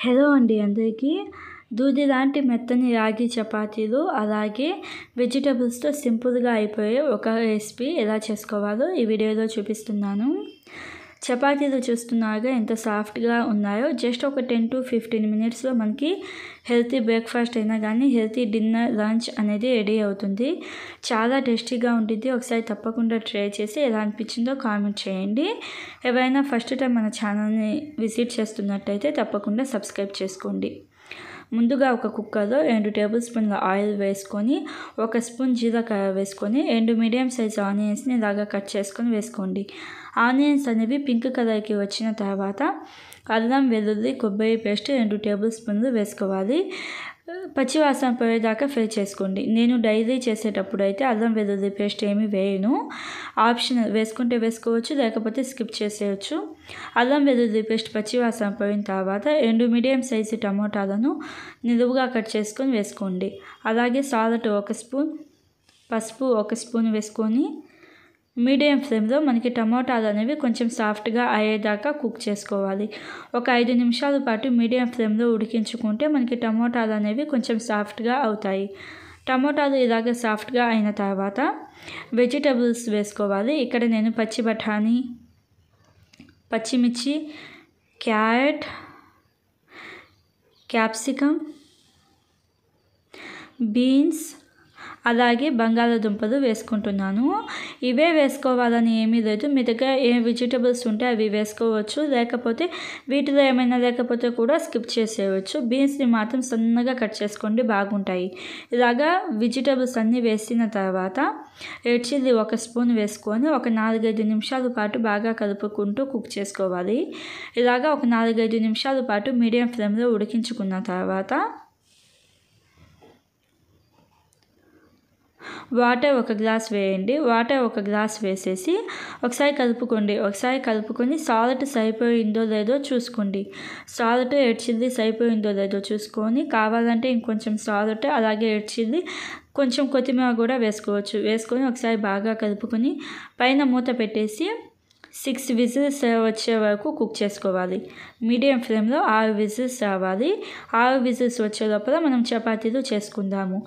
hello అండి అందరికీ దూది లాంటి మెత్తని రాగి చపాతీలు అలాగే వెజిటబుల్స్తో సింపుల్గా అయిపోయే ఒక రెసిపీ ఎలా చేసుకోవాలో ఈ వీడియోలో చూపిస్తున్నాను చపాతీలు చూస్తున్నాగా ఎంత సాఫ్ట్గా ఉన్నాయో జస్ట్ ఒక టెన్ టు ఫిఫ్టీన్ మినిట్స్లో మనకి హెల్తీ బ్రేక్ఫాస్ట్ అయినా కానీ హెల్తీ డిన్నర్ లంచ్ అనేది రెడీ అవుతుంది చాలా టేస్టీగా ఉంటుంది ఒకసారి తప్పకుండా ట్రై చేసి ఎలా అనిపించిందో కామెంట్ చేయండి ఎవరైనా ఫస్ట్ టైం మన ఛానల్ని విజిట్ చేస్తున్నట్టయితే తప్పకుండా సబ్స్క్రైబ్ చేసుకోండి ముందుగా ఒక కుక్కర్లో రెండు టేబుల్ స్పూన్ల ఆయిల్ వేసుకొని ఒక స్పూన్ జీలకర్ర వేసుకొని రెండు మీడియం సైజ్ ఆనియన్స్ని ఇలాగా కట్ చేసుకొని వేసుకోండి ఆనియన్స్ అనేవి పింక్ కలర్కి వచ్చిన తర్వాత అల్లం వెల్లుల్లి కొబ్బరి పేస్ట్ రెండు టేబుల్ స్పూన్లు వేసుకోవాలి పచ్చివాసన పోయేదాకా ఫ్రై చేసుకోండి నేను డైరీ చేసేటప్పుడు అయితే అల్లం వెల్లుల్లి పేస్ట్ ఏమీ వేయను ఆప్షన్ వేసుకుంటే వేసుకోవచ్చు లేకపోతే స్కిప్ చేసేయచ్చు అల్లం వెల్లుల్లి పేస్ట్ పచ్చివాసన పోయిన తర్వాత రెండు మీడియం సైజు టమోటాలను నిలువుగా కట్ చేసుకొని వేసుకోండి అలాగే సాల్ట్ ఒక స్పూన్ పసుపు ఒక స్పూన్ వేసుకొని మీడియం ఫ్లేమ్లో మనకి టమోటాలు అనేవి కొంచెం సాఫ్ట్గా అయ్యేదాకా కుక్ చేసుకోవాలి ఒక ఐదు నిమిషాల పాటు మీడియం ఫ్లేమ్లో ఉడికించుకుంటే మనకి టమోటాలు అనేవి కొంచెం సాఫ్ట్గా అవుతాయి టమోటాలు ఇలాగ సాఫ్ట్గా అయిన తర్వాత వెజిటబుల్స్ వేసుకోవాలి ఇక్కడ నేను పచ్చి బఠానీ పచ్చిమిర్చి క్యారెట్ క్యాప్సికమ్ బీన్స్ అలాగే బంగాళదుంపలు వేసుకుంటున్నాను ఇవే వేసుకోవాలని ఏమీ లేదు మీ దగ్గర ఏ వెజిటబుల్స్ ఉంటే అవి వేసుకోవచ్చు లేకపోతే వీటిలో ఏమైనా లేకపోతే కూడా స్కిప్ చేసేయవచ్చు బీన్స్ని మాత్రం సన్నగా కట్ చేసుకోండి బాగుంటాయి ఇలాగా వెజిటబుల్స్ అన్నీ వేసిన తర్వాత రెడ్ చిల్లీ ఒక స్పూన్ వేసుకొని ఒక నాలుగైదు నిమిషాల పాటు బాగా కలుపుకుంటూ కుక్ చేసుకోవాలి ఇలాగా ఒక నాలుగైదు నిమిషాల పాటు మీడియం ఫ్లేమ్లో ఉడికించుకున్న తర్వాత వాటర్ ఒక గ్లాస్ వేయండి వాటర్ ఒక గ్లాస్ వేసేసి ఒకసారి కలుపుకోండి ఒకసారి కలుపుకొని సాల్ట్ సరిపోయిందో లేదో చూసుకోండి సాల్ట్ రెడ్ చిల్లీ సరిపోయిందో లేదో చూసుకొని కావాలంటే ఇంకొంచెం సాల్ట్ అలాగే రెడ్ చిల్లీ కొంచెం కొత్తిమీర కూడా వేసుకోవచ్చు వేసుకొని ఒకసారి బాగా కలుపుకొని పైన మూత పెట్టేసి సిక్స్ విజిల్స్ వచ్చే వరకు కుక్ చేసుకోవాలి మీడియం ఫ్లేమ్లో ఆరు విజిల్స్ రావాలి ఆరు విజిల్స్ వచ్చే లోపల మనం చపాతీలు చేసుకుందాము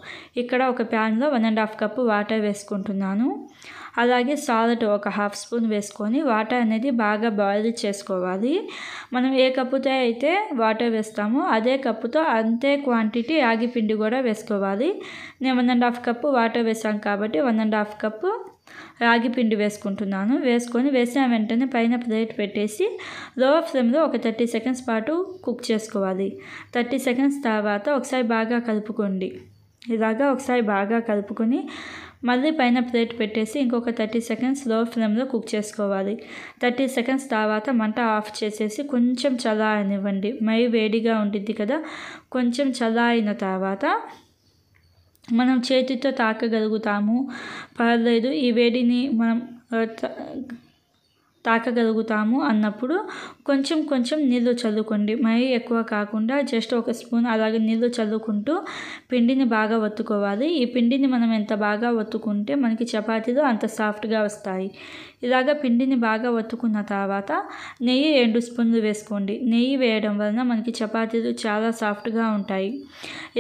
ఇక్కడ ఒక ప్యాన్లో one and half cup water వేసుకుంటున్నాను అలాగే సాల్ట్ ఒక హాఫ్ స్పూన్ వేసుకొని వాటర్ అనేది బాగా బాయిల్ చేసుకోవాలి మనం ఏ కప్పుతో అయితే వాటర్ వేస్తామో అదే కప్పుతో అంతే క్వాంటిటీ రాగి పిండి కూడా వేసుకోవాలి నేను one and half cup water వేసాం కాబట్టి వన్ అండ్ హాఫ్ కప్పు రాగి పిండి వేసుకుంటున్నాను వేసుకొని వేసిన వెంటనే పైన ప్లేట్ పెట్టేసి లో ఫ్లేమ్లో ఒక థర్టీ సెకండ్స్ పాటు కుక్ చేసుకోవాలి థర్టీ సెకండ్స్ తర్వాత ఒకసారి బాగా కలుపుకోండి ఇలాగా ఒకసారి బాగా కలుపుకొని మళ్ళీ పైన ప్లేట్ పెట్టేసి ఇంకొక థర్టీ సెకండ్స్ లో ఫ్లేమ్లో కుక్ చేసుకోవాలి థర్టీ సెకండ్స్ తర్వాత మంట ఆఫ్ చేసేసి కొంచెం చల్లారనివ్వండి మై వేడిగా ఉంటుంది కదా కొంచెం చల్లారిన తర్వాత మనం చేతితో తాకగలుగుతాము పర్లేదు ఈ వేడిని మనం తాకగలుగుతాము అన్నప్పుడు కొంచెం కొంచెం నీళ్ళు చల్లుకోండి మరి ఎక్కువ కాకుండా జస్ట్ ఒక స్పూన్ అలాగే నీళ్ళు చల్లుకుంటూ పిండిని బాగా ఒత్తుకోవాలి ఈ పిండిని మనం ఎంత బాగా ఒత్తుకుంటే మనకి చపాతీలు అంత సాఫ్ట్గా వస్తాయి ఇలాగ పిండిని బాగా ఒత్తుకున్న తర్వాత నెయ్యి రెండు స్పూన్లు వేసుకోండి నెయ్యి వేయడం వలన మనకి చపాతీలు చాలా సాఫ్ట్గా ఉంటాయి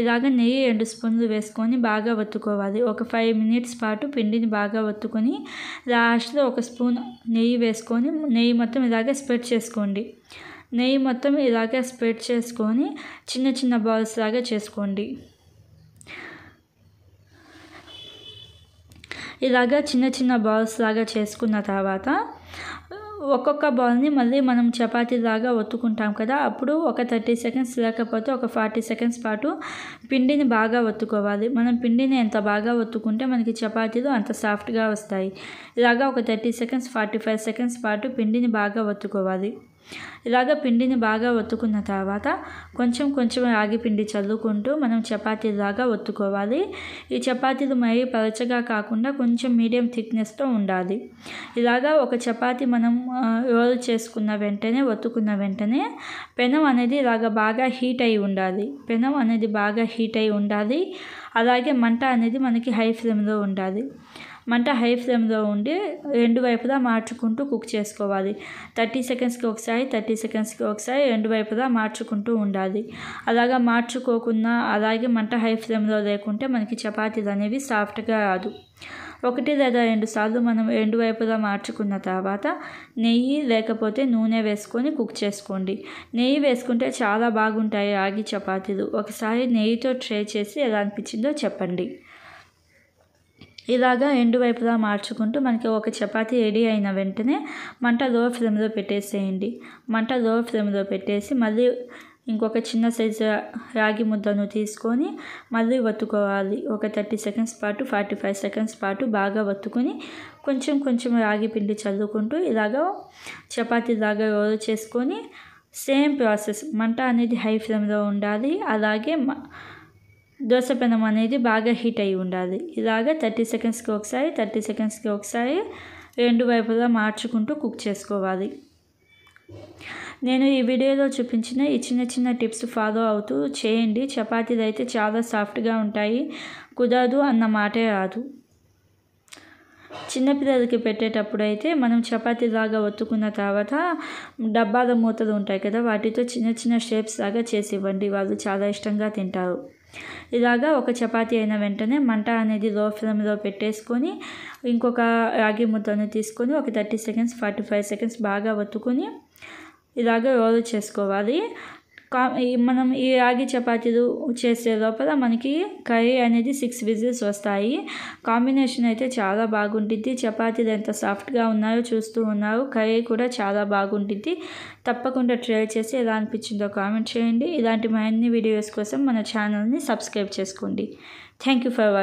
ఇలాగ నెయ్యి రెండు స్పూన్లు వేసుకొని బాగా ఒత్తుకోవాలి ఒక ఫైవ్ మినిట్స్ పాటు పిండిని బాగా ఒత్తుకొని లాస్ట్లో ఒక స్పూన్ నెయ్యి వేసుకొని చేసుకొని నెయ్యి మొత్తం ఇలాగే స్ప్రెడ్ చేసుకోండి నెయ్యి మొత్తం ఇలాగే స్ప్రెడ్ చేసుకొని చిన్న చిన్న బాల్స్ లాగా చేసుకోండి ఇలాగా చిన్న చిన్న బాల్స్ లాగా చేసుకున్న తర్వాత ఒక్కొక్క బౌల్ని మళ్ళీ మనం చపాతీ లాగా ఒత్తుకుంటాం కదా అప్పుడు ఒక థర్టీ సెకండ్స్ లేకపోతే ఒక ఫార్టీ సెకండ్స్ పాటు పిండిని బాగా ఒత్తుకోవాలి మనం పిండిని ఎంత బాగా ఒత్తుకుంటే మనకి చపాతీలు అంత సాఫ్ట్గా వస్తాయి ఇలాగా ఒక thirty seconds forty five seconds పాటు పిండిని బాగా ఒత్తుకోవాలి ఇలాగ పిండిని బాగా ఒత్తుకున్న తర్వాత కొంచెం కొంచెం రాగి పిండి చల్లుకుంటూ మనం చపాతీలాగా ఒత్తుకోవాలి ఈ చపాతీలు మరీ పలచగా కాకుండా కొంచెం మీడియం థిక్నెస్తో ఉండాలి ఇలాగా ఒక చపాతి మనం రోల్ చేసుకున్న వెంటనే ఒత్తుకున్న వెంటనే పెనం అనేది ఇలాగ బాగా హీట్ అయి ఉండాలి పెనం అనేది బాగా హీట్ అయి ఉండాలి అలాగే మంట అనేది మనకి హై ఫ్లేమ్లో ఉండాలి మంట హై ఫ్లేమ్లో ఉండి రెండు వైపులా మార్చుకుంటూ కుక్ చేసుకోవాలి థర్టీ సెకండ్స్కి ఒకసారి థర్టీ సెకండ్స్కి ఒకసారి రెండు వైపులా మార్చుకుంటూ ఉండాలి అలాగా మార్చుకోకుండా అలాగే మంట హై ఫ్లేమ్లో లేకుంటే మనకి చపాతీలు అనేవి సాఫ్ట్గా రాదు ఒకటి లేదా రెండు సార్లు మనం రెండు వైపులా మార్చుకున్న తర్వాత నెయ్యి లేకపోతే నూనె వేసుకొని కుక్ చేసుకోండి నెయ్యి వేసుకుంటే చాలా బాగుంటాయి రాగి చపాతీలు ఒకసారి నెయ్యితో ట్రై చేసి ఎలా అనిపించిందో చెప్పండి ఇలాగా ఎండు వైపులా మార్చుకుంటూ మనకి ఒక చపాతి రెడీ అయిన వెంటనే మంట లో ఫ్లేమ్లో పెట్టేసేయండి మంట లో ఫ్లేమ్లో పెట్టేసి మళ్ళీ ఇంకొక చిన్న సైజు రాగి ముద్దను తీసుకొని మళ్ళీ వత్తుకోవాలి ఒక థర్టీ సెకండ్స్ పాటు ఫార్టీ ఫైవ్ సెకండ్స్ పాటు బాగా వత్తుకొని కొంచెం కొంచెం రాగి పిండి చల్లుకుంటూ ఇలాగ చపాతి లాగా రోల్ చేసుకొని సేమ్ ప్రాసెస్ మంట అనేది హై ఫ్లేమ్లో ఉండాలి అలాగే దోశ పెనం అనేది బాగా హీట్ అయి ఉండాలి ఇలాగ థర్టీ సెకండ్స్కి ఒకసారి థర్టీ సెకండ్స్కి ఒకసారి రెండు వైపులా మార్చుకుంటూ కుక్ చేసుకోవాలి నేను ఈ వీడియోలో చూపించిన ఈ చిన్న చిన్న టిప్స్ ఫాలో అవుతూ చేయండి చపాతీలు అయితే చాలా సాఫ్ట్గా ఉంటాయి కుదరదు అన్న మాటే రాదు చిన్నపిల్లలకి పెట్టేటప్పుడు అయితే మనం చపాతీ లాగా ఒత్తుకున్న తర్వాత డబ్బాల మూతలు ఉంటాయి కదా వాటితో చిన్న చిన్న షేప్స్ లాగా చేసి ఇవ్వండి వాళ్ళు చాలా ఇష్టంగా తింటారు ఇలాగా ఒక చపాతి అయిన వెంటనే మంట అనేది లో ఫ్లేమ్లో పెట్టేసుకొని ఇంకొక రాగి ముద్దను తీసుకొని ఒక thirty seconds forty five seconds బాగా వత్తుకొని ఇలాగ రోల్ చేసుకోవాలి కా మనం ఈ రాగి చపాతీలు చేసే లోపల మనకి కర్రీ అనేది సిక్స్ విజిల్స్ వస్తాయి కాంబినేషన్ అయితే చాలా బాగుంటుంది చపాతీలు ఎంత సాఫ్ట్గా ఉన్నాయో చూస్తూ ఉన్నారు కర్రీ కూడా చాలా బాగుంటుంది తప్పకుండా ట్రై చేసి ఎలా అనిపించిందో కామెంట్ చేయండి ఇలాంటి మరిన్ని వీడియోస్ కోసం మన ఛానల్ని సబ్స్క్రైబ్ చేసుకోండి థ్యాంక్ యూ ఫర్ వాచింగ్